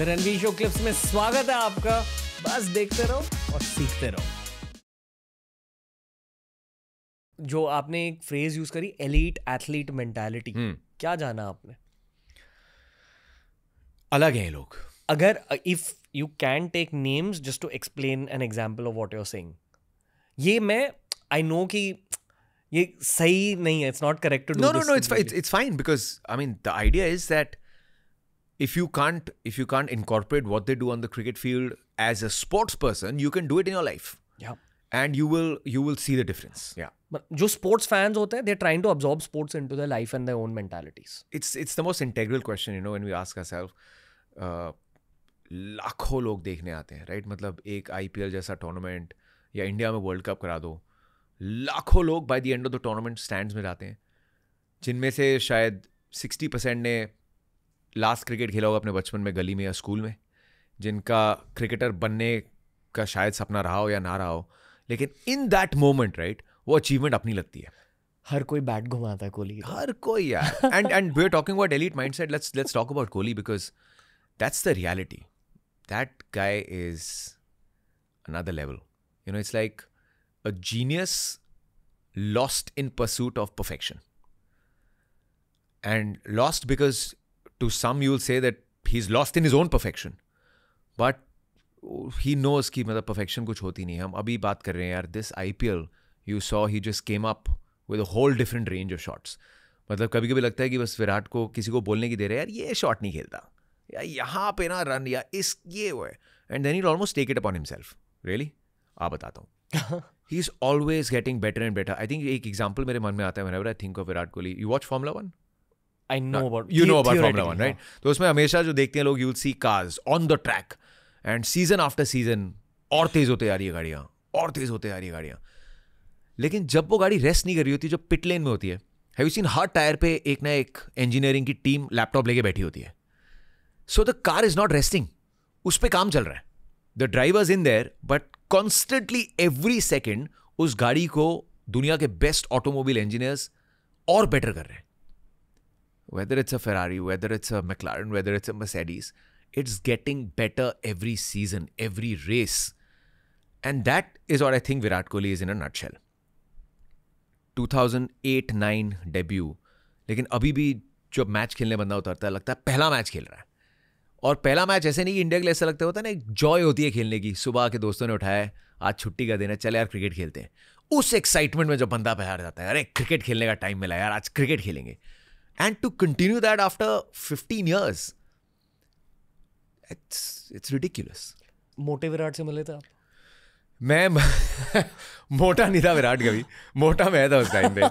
Ranveer show clips में स्वागत है आपका बस देखते रहो और सीखते रहो जो आपने एक फ्रेज यूज करी एलिट एथलीट मेंटालिटी क्या जाना आपने अलग हैं लोग अगर if you can take names just to explain an example of what you're saying ये मैं आई नो कि ये सही नहीं है it's not correct no no no it's it's fine because I mean the idea is that if you can't if you can't incorporate what they do on the cricket field as a sports person, you can do it in your life. Yeah. And you will you will see the difference. Yeah. But जो sports fans होते हैं, they're trying to absorb sports into their life and their own mentalities. It's it's the most integral question, you know, when we ask ourselves. Uh, लाखों लोग देखने आते हैं right मतलब एक आईपीएल जैसा टूर्नामेंट या इंडिया में वर्ल्ड कप करा दो लाखों लोग by the end of the tournament stands में जाते हैं जिनमें से शायद सिक्सटी परसेंट ने लास्ट क्रिकेट खेला होगा अपने बचपन में गली में या स्कूल में जिनका क्रिकेटर बनने का शायद सपना रहा हो या ना रहा हो लेकिन इन दैट मोमेंट राइट वो अचीवमेंट अपनी लगती है हर कोई बैट घुमाता है कोहली हर कोई यार and and we are talking about mindset let's let's talk about Kohli because that's the reality that guy is another level you know it's like a genius lost in pursuit of perfection and lost because to to some say that he is lost in his own perfection but he knows कि मतलब perfection कुछ होती नहीं है हम अभी बात कर रहे हैं यार this this IPL you saw he just came up with a whole different range of shots मतलब कभी कभी लगता है कि बस विराट को किसी को बोलने की दे रहे यार ये शॉट नहीं खेलता या यहाँ पे ना रन या इस ये वो है and then he almost take it upon himself really आप बताता हूँ he is always getting better and better I think एक एग्जाम्पल मेरे मन में आता है I think of Virat Kohli you watch Formula One I know about you know about Formula One right तो उसमें हमेशा जो देखते हैं लोग you see cars on the track and season after season और तेज होते जा रही है गाड़ियाँ और तेज होते जा रही है गाड़ियाँ लेकिन जब वो गाड़ी रेस्ट नहीं कर रही होती जो पिट लेन में होती है हैव यू सीन हर टायर पे एक ना एक इंजीनियरिंग की टीम लैपटॉप लेके बैठी होती है so the car is not resting उस पर काम चल रहा है the drivers in there but constantly every second उस गाड़ी को दुनिया के बेस्ट ऑटोमोबाइल इंजीनियर्स और बेटर कर रहे हैं whether it's a Ferrari, whether it's a McLaren, whether it's a Mercedes, it's getting better every season, every race. And that is what I think Virat Kohli is in a nutshell. 2008-9 debut लेकिन अभी भी जो match खेलने बंदा उतरता है लगता है पहला मैच खेल रहा है और पहला मैच ऐसे नहीं कि इंडिया के लिए ऐसा लगता होता है ना एक जॉय होती है खेलने की सुबह के दोस्तों ने उठाया आज छुट्टी का दिन है चले यार क्रिकेट खेलते हैं उस एक्साइटमेंट में जब बंदा बाहर जाता है अरे क्रिकेट खेलने का टाइम मिला यार आज क्रिकेट खेलेंगे and to continue that after 15 years it's it's ridiculous मोटे विराट से मिले थे आप मैं मोटा नहीं था विराट कभी मोटा मैं था उस टाइम पे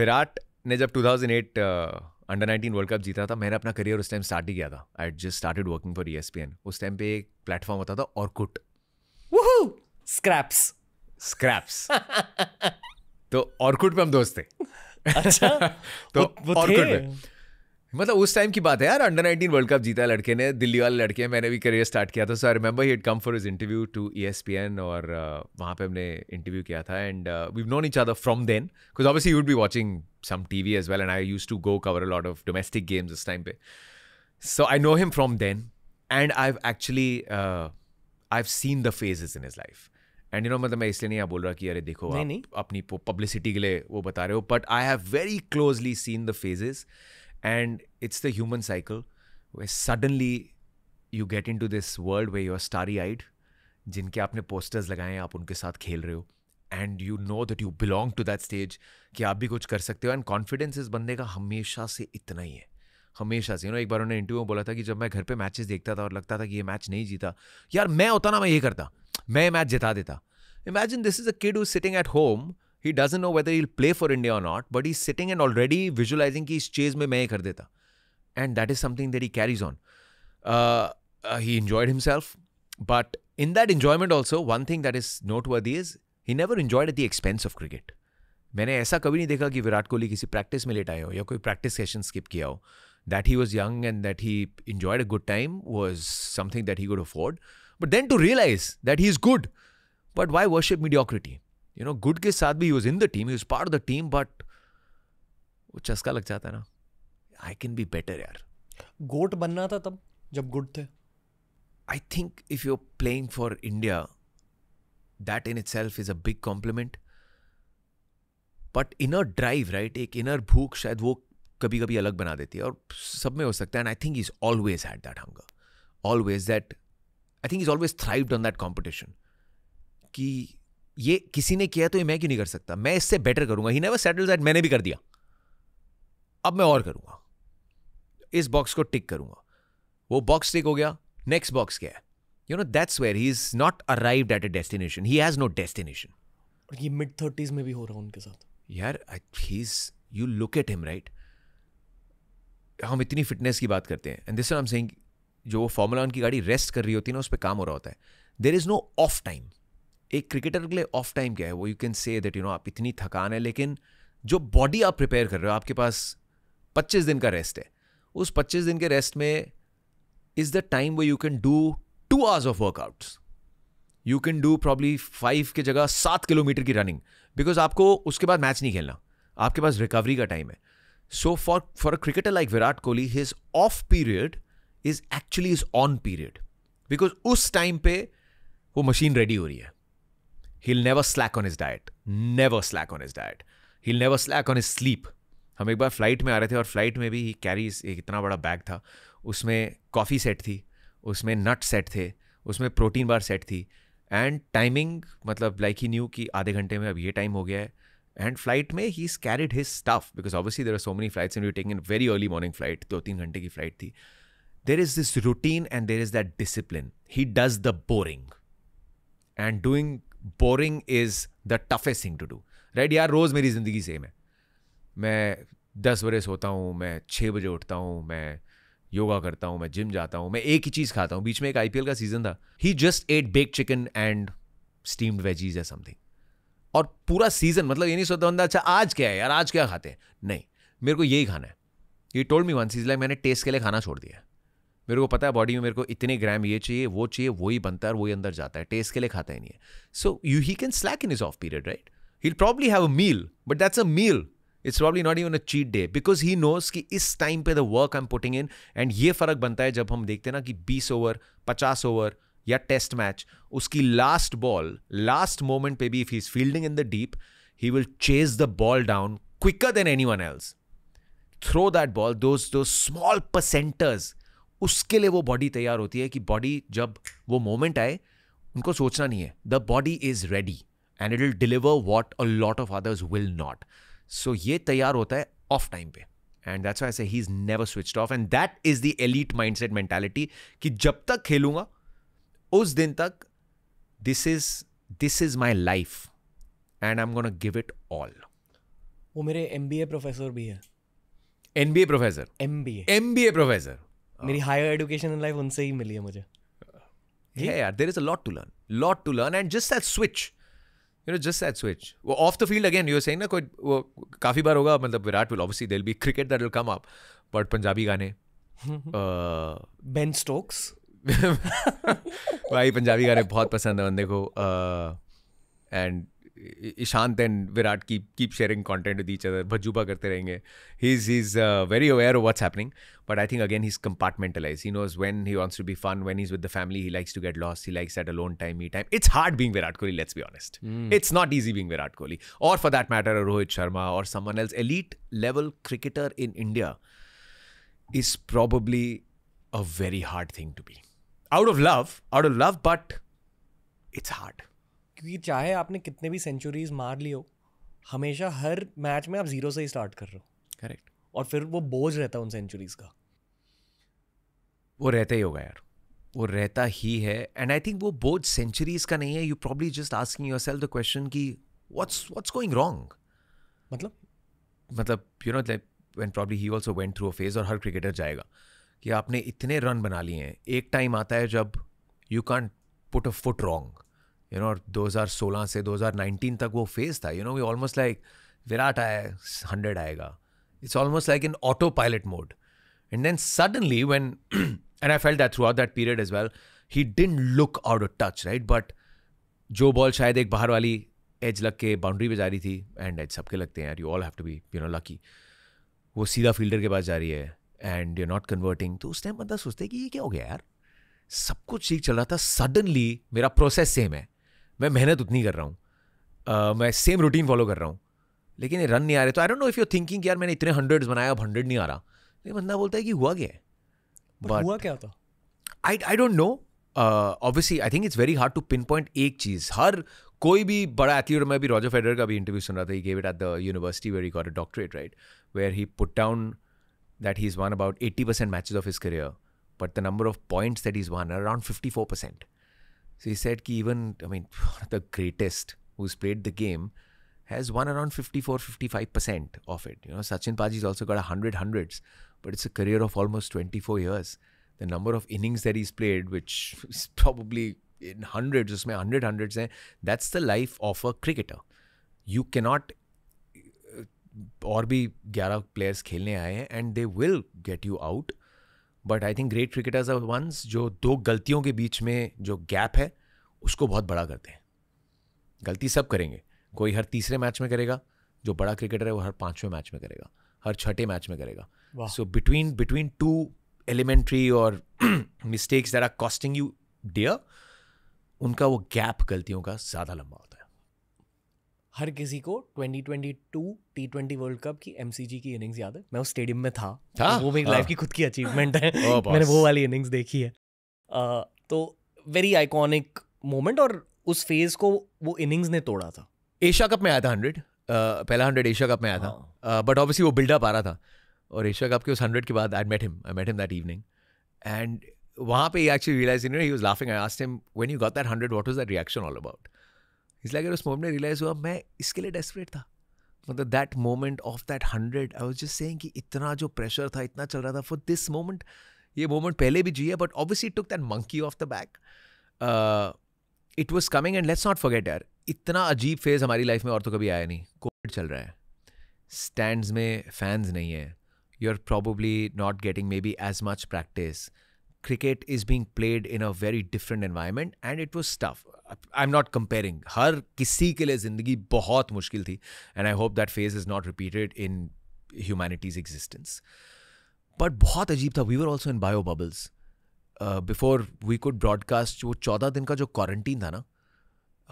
विराट ने जब 2008 अंडर नाइनटीन वर्ल्ड कप जीता था मैंने अपना करियर उस टाइम स्टार्ट ही किया था I just started working for ई उस टाइम पे एक प्लेटफॉर्म होता था और कुट स्क्रैप्स स्क्रैप्स तो और कुट पे हम दोस्त थे अच्छा तो वो, वो ऑर्कुड थे? मतलब उस टाइम की बात है यार अंडर 19 वर्ल्ड कप जीता लड़के ने दिल्ली वाले लड़के हैं मैंने भी करियर स्टार्ट किया था so I remember he come for his interview to E S P N और uh, वहाँ पे हमने इंटरव्यू किया था and we known each other from then because obviously would be watching some T V as well and I use to go cover lot of domestic games उस time पे so I know him from then and I actually I have seen the phases in his life and you know मतलब मैं इसलिए नहीं आप बोल रहा कि अरे देखो नहीं, आप नहीं. अपनी पब्लिसिटी के लिए वो बता रहे हो but I have very closely seen the phases and it's the human cycle way suddenly you get in to this world way you are starry eyed जिनके आपने पोस्टर्स लगाए हैं आप उनके साथ खेल रहे हो and you know that you belong to that stage कि आप भी कुछ कर सकते हो एंड कॉन्फिडेंस इस बंदे का हमेशा से इतना ही है हमेशा से यू नो एक बार उन्होंने इंटरव्यू में बोला था कि जब मैं घर पे मैचेस देखता था और लगता था कि ये मैच नहीं जीता यार मैं होता ना मैं ये करता मैं मैच जिता देता imagine this is a kid is sitting at home he doesn't know whether you'll play for India और not but he sitting and already visualising की इस चीज़ में मैं कर देता and that is something that he carries on he enjoyed himself but in that enjoyment also one thing that is noteworthy is he never enjoyed at the expense of cricket मैंने ऐसा कभी नहीं देखा कि विराट कोहली किसी प्रैक्टिस में late आए हो या कोई प्रैक्टिस सेशन स्किप किया हो that he was young and that he enjoyed a good time was something that he could afford but then to realise that he is good but why worship mediocrity you know good के साथ भी he was in the team he part of the team but वो चस्का लग जाता है ना I can be better यार गोट बनना था तब जब गुड थे I think if you playing for India that in itself is a big compliment but inner drive right एक इनर भूख शायद वो कभी कभी अलग बना देती है और सब में हो सकता है and I think is always had that hunger always that I think is always thrived on that competition कि ये किसी ने किया तो ये मैं क्यों नहीं कर सकता मैं इससे बेटर करूंगा ही नेवर सेटल दैट मैंने भी कर दिया अब मैं और करूंगा इस बॉक्स को टिक करूंगा वो बॉक्स टिक हो गया नेक्स्ट बॉक्स क्या है you know that's where he is not arrive at a destination he has no destination और ये मिड थर्टीज में भी हो रहा उनके साथ यार he is you look at him right हम इतनी फिटनेस की बात करते हैं and this I am saying जो फॉर्मूला उनकी गाड़ी रेस्ट कर रही होती है ना उस पर काम हो रहा होता है there is no off time एक क्रिकेटर के लिए ऑफ टाइम क्या है वो you can say that you know आप इतनी थकान है लेकिन जो बॉडी आप प्रिपेयर कर रहे हो आपके पास पच्चीस दिन का रेस्ट है उस पच्चीस दिन के रेस्ट में इज़ द टाइम वो you can do two hours of workouts you can do probably five की जगह सात किलोमीटर की रनिंग बिकॉज आपको उसके बाद मैच नहीं खेलना आपके पास रिकवरी का टाइम है so for for a cricketer like Virat Kohli his off period is actually is on period because उस टाइम पे वो मशीन रेडी हो रही है he never slack on his diet never slack on his diet he never slack on his sleep हम एक बार flight में आ रहे थे और फ्लाइट में भी ही कैरीज एक इतना बड़ा बैग था उसमें कॉफ़ी सेट थी उसमें नट सेट थे उसमें प्रोटीन बार सेट थी एंड टाइमिंग मतलब लाइक ही न्यू कि आधे घंटे में अब ये टाइम हो गया है एंड फ्लाइट में he is carried his staff because obviously there are so many flights and you taking in very early morning flight दो तीन घंटे की फ्लाइट थी there is this routine and there is that discipline. He does the boring. And doing boring is the toughest thing to do right यार रोज़ मेरी ज़िंदगी same है मैं दस बजे सोता हूँ मैं छः बजे उठता हूँ मैं योगा करता हूँ मैं जिम जाता हूँ मैं एक ही चीज़ खाता हूँ बीच में एक आई का सीज़न था he just ate bake chicken and steamed veggies या समथिंग और पूरा सीज़न मतलब ये नहीं सोचता बंदा अच्छा आज क्या है यार आज क्या खाते हैं नहीं मेरे को यही खाना है ये told me once like मैंने टेस्ट के लिए खाना छोड़ दिया है मेरे को पता है बॉडी में मेरे को इतने ग्राम ये चाहिए वो चाहिए वही बनता है वही अंदर जाता है टेस्ट के लिए खाता ही नहीं है so you he can slack in his off period right he probably have a meal but that's a meal it's probably not even a cheat day because he knows कि इस टाइम पे the work I am putting in and ये फर्क बनता है जब हम देखते हैं ना कि बीस ओवर पचास ओवर या टेस्ट मैच उसकी लास्ट बॉल लास्ट मोमेंट पे भी if he is fielding in the deep he will chase the ball down quicker than anyone else throw that ball दो स्मॉल परसेंटर्स उसके लिए वो body तैयार होती है कि बॉडी जब वो मोमेंट आए उनको सोचना नहीं है the body is ready and it will deliver what a lot of others will not so ये तैयार होता है ऑफ टाइम पे and that's I say he is never switched off and that is the elite mindset mentality कि जब तक खेलूंगा उस दिन तक this is this is my life and I am gonna give it all वो मेरे एम बी ए प्रोफेसर भी है M B A professor M B A M B A professor मेरी हायर एजुकेशन लाइफ उनसे ही मिली है मुझे यार there is a lot to learn lot to learn and just that switch you know just that switch वो off the field again you सही ना कोई वो काफ़ी बार होगा मतलब Virat will obviously there be cricket that will come up but Punjabi गाने बेन स्टोक्स uh, भाई पंजाबी गाने बहुत पसंद है बंदे को and uh, Ishant and Virat keep keep sharing content with each other. Bhajuba karte rahenge. He's he's uh, very aware of what's happening, but I think again he's compartmentalized. He knows when he wants to be fun, when he's with the family, he likes to get lost. He likes that alone time, me time. It's hard being Virat Kohli. Let's be honest. Hmm. It's not easy being Virat Kohli, or for that matter, Rohit Sharma or someone else, elite level cricketer in India, is probably a very hard thing to be. Out of love, out of love, but it's hard. क्योंकि चाहे आपने कितने भी centuries मार ली हो हमेशा हर match में आप जीरो से ही स्टार्ट कर रहे हो करेक्ट और फिर वो बोझ रहता है उन सेंचुरीज का वो रहता ही होगा यार वो रहता ही है एंड आई थिंक वो बोझ सेंचुरीज का नहीं है you probably just asking yourself the question की व्हाट्स व्हाट्स गोइंग रॉन्ग मतलब मतलब you know like when probably he also went through a phase और हर क्रिकेटर जाएगा कि आपने इतने रन बना लिए हैं एक टाइम आता है जब you can't put a foot wrong you know 2016 से 2019 तक वो फेज था you know we almost like Virat आया हंड्रेड आएगा it's almost like in autopilot mode and then suddenly when and I felt that throughout that period is well he didn't look out of touch right but जो ball शायद एक बाहर वाली as लग के boundary पे जा रही थी एंड एज सबके लगते हैं you all have to be you know lucky वो सीधा फील्डर के पास जा रही है एंड यू नॉट कन्वर्टिंग तो उस टाइम बंदा सोचते हैं कि ये क्या हो गया यार सब कुछ ठीक चल रहा था सडनली मेरा प्रोसेस सेम है मैं मेहनत उतनी कर रहा हूँ uh, मैं सेम रूटीन फॉलो कर रहा हूँ लेकिन रन नहीं आ रहे तो I don't know if you thinking यार मैंने इतने हंड्रेड बनाया अब हंड्रेड नहीं आ रहा लेकिन बंदा बोलता है कि हुआ क्या है बट हुआ क्या था I I don't know obviously I think it's very hard to pinpoint एक चीज़ हर कोई भी बड़ा एथलीट मैं भी रॉजर फेडर का भी इंटरव्यू सुन रहा था gave it at the university where he got a doctorate right where he put down that he is won about eighty percent matches of his career but the number of points that is won around fifty four percent So he said, ki even, I mean, the greatest who's played the game has won around 54 55% of it. You know, Sachin Paji's also got 100 hundreds, but it's a career of almost 24 years. The number of innings that he's played, which is probably in hundreds, usme 100 hundreds, hai, that's the life of a cricketer. You cannot uh, और भी 11 players खेलने आए हैं and they will get you out but I think great cricketers are ones जो दो गलतियों के बीच में जो गैप है उसको बहुत बड़ा करते हैं गलती सब करेंगे कोई हर तीसरे मैच में करेगा जो बड़ा क्रिकेटर है वो हर पाँचवें मैच में करेगा हर छठे मैच में करेगा so between between two elementary और mistakes there are costing you dear उनका वो गैप गलतियों का ज़्यादा लंबा हर किसी को 2022 टी ट्वेंटी वर्ल्ड कप की एम की इनिंग्स याद है मैं उस स्टेडियम में था था तो वो मेरी लाइफ हाँ। की खुद की अचीवमेंट है oh, मैंने वो वाली इनिंग्स देखी है तो वेरी आइकॉनिक मोमेंट और उस फेज को वो इनिंग्स ने तोड़ा था एशिया कप में आया था हंड्रेड पहला हंड्रेड एशिया कप में आया था बट हाँ। ऑब्वियसली वो बिल्डअप आ रहा था और एशिया कप के उस हंड्रेड के बाद I met him I met him that evening and वहाँ पे actually realise he was laughing I asked him when you got that hundred what was that reaction all about इसलिए अगर उस moment में रियलाइज़ हुआ मैं इसके लिए डेस्परेट था मतलब that moment of that hundred I was just saying कि इतना जो प्रेशर था इतना चल रहा था फॉर दिस मोमेंट ये मोमेंट पहले भी जी है but obviously took that monkey off the back it was coming and let's not forget यार इतना अजीब फेज़ हमारी लाइफ में और तो कभी आया नहीं कोविड चल रहा है स्टैंड में फैंस नहीं है you are probably not getting maybe as much practice cricket is being played in a very different environment and it was tough I am not comparing हर किसी के लिए जिंदगी बहुत मुश्किल थी and I hope that phase is not repeated in humanity's existence but बहुत अजीब था we were also in bio bubbles before we could broadcast वो चौदह दिन का जो क्वारंटीन था ना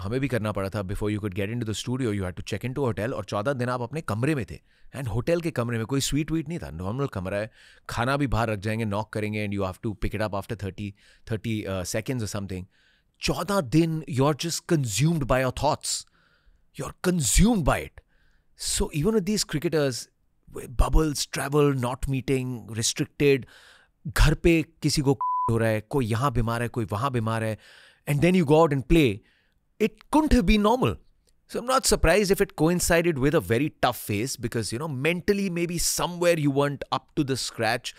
हमें भी करना पड़ा था before you could get in to the studio you had to check in to hotel और चौदह दिन आप अपने कमरे में थे एंड होटल के कमरे में कोई स्वीट वीट नहीं था नॉर्मल कमरा है खाना भी बाहर रख जाएंगे नॉक करेंगे and you have to pick it up after thirty thirty seconds और समथिंग चौदह दिन you are just consumed by your thoughts you are consumed by it so even with these cricketers bubbles travel not meeting restricted घर पे किसी को हो रहा है कोई यहाँ बीमार है कोई वहाँ बीमार है and then you go out and play it couldn't have been normal. So I'm not surprised if it coincided with a very tough phase because, you know, mentally maybe somewhere you weren't up to the scratch.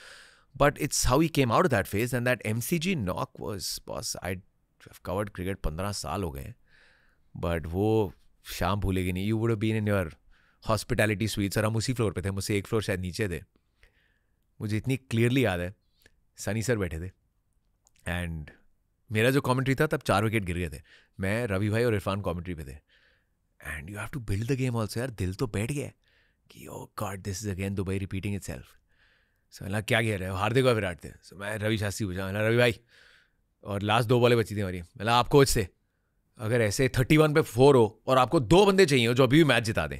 But it's how he came out of that phase. And that MCG knock was, boss, I'd have covered cricket 15 saal ho gaye. But wo शाम भूलेगी You would have been in your hospitality sweets और हम floor floor पे थे मुझसे एक floor शायद नीचे थे मुझे इतनी क्लियरली याद है सनी सर बैठे थे and मेरा जो कमेंट्री था तब चार विकेट गिर गए थे मैं रवि भाई और इरफान कमेंट्री पे थे and you have to build the game also यार दिल तो बैठ गया कि oh god this is again Dubai repeating itself so मैं क्या कह रहे हो हार्दिक और विराट थे सो मैं रवि शास्त्री पूछा मैं रवि भाई और लास्ट दो बॉलें बची थी हमारी मतलब आप कोच से अगर ऐसे थर्टी वन पे फोर हो और आपको दो बंदे चाहिए हो जो अभी भी मैच जिता दें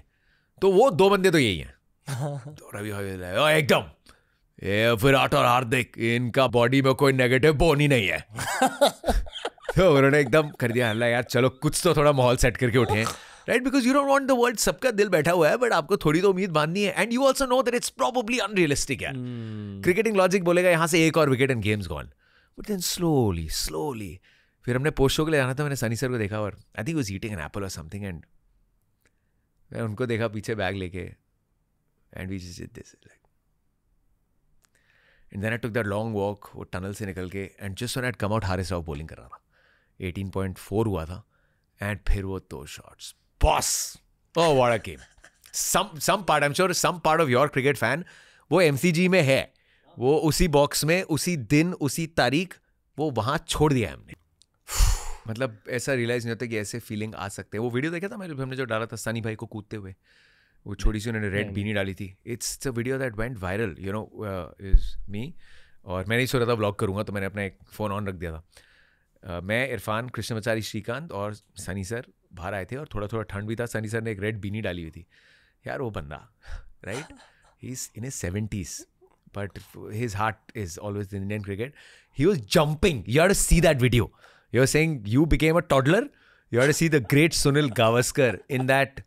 तो वो दो बंदे तो यही हैं तो रवि भाई एकदम ये विराट और हार्दिक इनका बॉडी में कोई नेगेटिव बोन ही नहीं है तो उन्होंने एकदम कर दिया हल्ला यार चलो कुछ तो थोड़ा माहौल सेट करके उठे right because you don't want the world सबका दिल बैठा हुआ है बट आपको थोड़ी तो उम्मीद बांधनी है and you also know that it's probably unrealistic है क्रिकेटिंग लॉजिक बोलेगा यहाँ से एक और wicket and games gone but then slowly slowly फिर हमने पोस्ट शो के लिए जाना था मैंने सनी सर को देखा और I think was eating an apple और समथिंग एंड मैं उनको देखा पीछे बैग लेके एंड वी जिस this like and then I took that long walk वो टनल से निकल के and just one eight come out Haris Rauf bowling कर रहा था एटीन पॉइंट फोर हुआ था एंड फिर वो दो shots boss oh what a game some some part I am sure some part of your cricket fan वो एम सी जी में है वो उसी बॉक्स में उसी दिन उसी तारीख वो वहाँ छोड़ दिया हमने मतलब ऐसा रियलाइज नहीं होता कि ऐसे फीलिंग आ सकते हैं वो वीडियो देखा था मैंने हमने जो डाला था सनी भाई को कूदते हुए वो छोटी सी उन्होंने रेड बीनी हम्म। डाली थी it's the video that went viral you know is me और मैं नहीं सो था ब्लॉग करूँगा तो मैंने अपना एक फ़ोन ऑन रख दिया था uh, मैं इरफान कृष्णमाचारी श्रीकांत और सनी सर बाहर आए थे और थोड़ा थोड़ा ठंड भी था सनी सर ने एक रेड बीनी डाली हुई थी यार वो बंदा right he is in a seventies but his heart is always in Indian cricket he was jumping you are see that video you are seeing you became a toddler you are see the great Sunil Gavaskar in that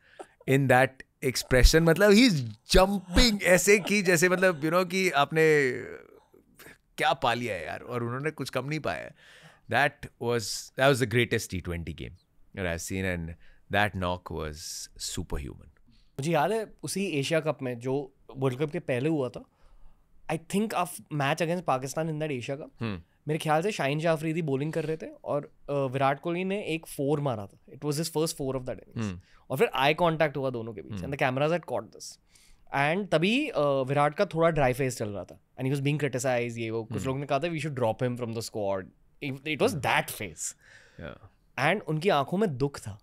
in that expression मतलब he jumping ऐसे की जैसे मतलब you no कि आपने क्या पा लिया है यार और उन्होंने कुछ कम नहीं पाया that was that was the greatest T twenty game seen and that knock was super human मुझे याद है उसी एशिया कप में जो वर्ल्ड कप के पहले हुआ था I think of match against Pakistan in that Asia cup मेरे ख्याल से शाइन शाह अफरीदी बॉलिंग कर रहे थे और विराट कोहली ने एक फोर मारा था it was his first four of the day और फिर आई कॉन्टैक्ट हुआ दोनों के बीच and the cameras at caught this and तभी विराट का थोड़ा ड्राई फेस चल रहा था and he was being criticise ये वो कुछ हम्म। लोग ने कहा था we should drop him from the squad it was that face and उनकी आंखों में दुख था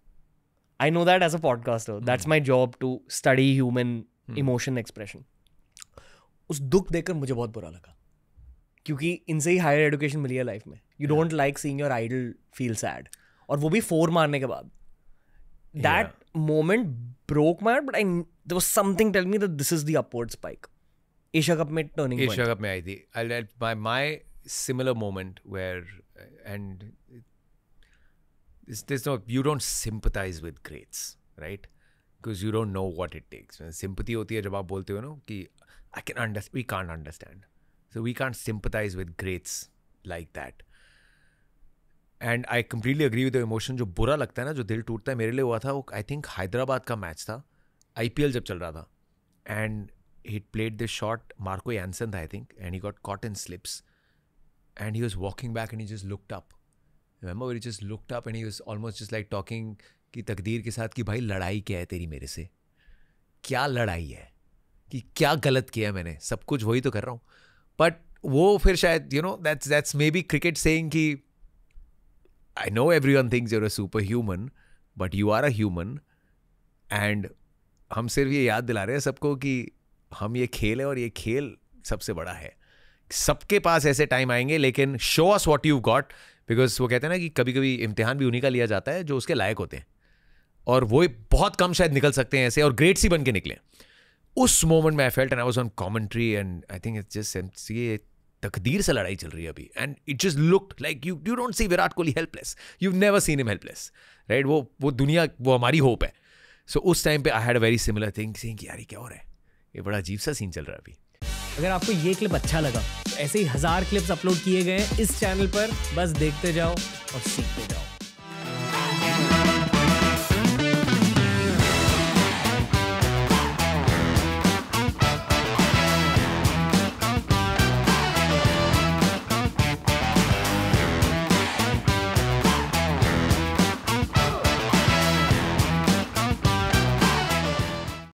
I know that as a podcaster that's my job to study human emotion expression उस दुख देखकर मुझे बहुत बुरा लगा क्योंकि इनसे ही हायर एडुकेशन मिली है लाइफ में you don't like seeing your idol feel sad और वो भी फोर मारने के बाद that moment broke my but I there was something tell me this is the upward spike Asia cup में टर्निंग एशिया कप में आई थी I let my my similar moment where and this no you don't sympathise with greats right because you don't know what it takes sympathy होती है जब आप बोलते हो ना कि I can we can't understand So we can't sympathize with greats like that. And I completely agree with emotion जो बुरा लगता है ना जो दिल टूटता है मेरे लिए हुआ था वो आई थिंक हैदराबाद का मैच था आई जब चल रहा था and he played this shot, Marco Janssen, I think, and he got caught in slips. And he was walking back and he just looked up. Remember where he just looked up and he was almost just like talking कि तकदीर के साथ कि भाई लड़ाई क्या है तेरी मेरे से क्या लड़ाई है कि क्या गलत किया मैंने सब कुछ वही तो कर रहा हूँ बट वो फिर शायद you know that's that's maybe cricket saying कि I know every one things you're a super human but you are a human and हम सिर्फ ये याद दिला रहे हैं सबको कि हम ये खेल है और ये खेल सबसे बड़ा है सबके पास ऐसे टाइम आएंगे लेकिन show us what you got because वो कहते हैं ना कि कभी कभी इम्तिहान भी उन्हीं का लिया जाता है जो उसके लायक होते हैं और वो बहुत कम शायद निकल सकते हैं ऐसे और ग्रेट्स ही बन के निकले उस मोमेंट में I felt and I was on commentary and I think it's just ये तकदीर से लड़ाई चल रही है अभी and it just look like you you don't see Virat Kohli helpless you never seen him helpless right वो वो दुनिया वो हमारी होप है सो so, उस टाइम पे I had very similar thing सिंह यार क्या हो रहा है ये बड़ा अजीब सा सीन चल रहा है अभी अगर आपको ये क्लिप अच्छा लगा तो ऐसे ही हजार क्लिप्स अपलोड किए गए इस चैनल पर बस देखते जाओ और सीखते जाओ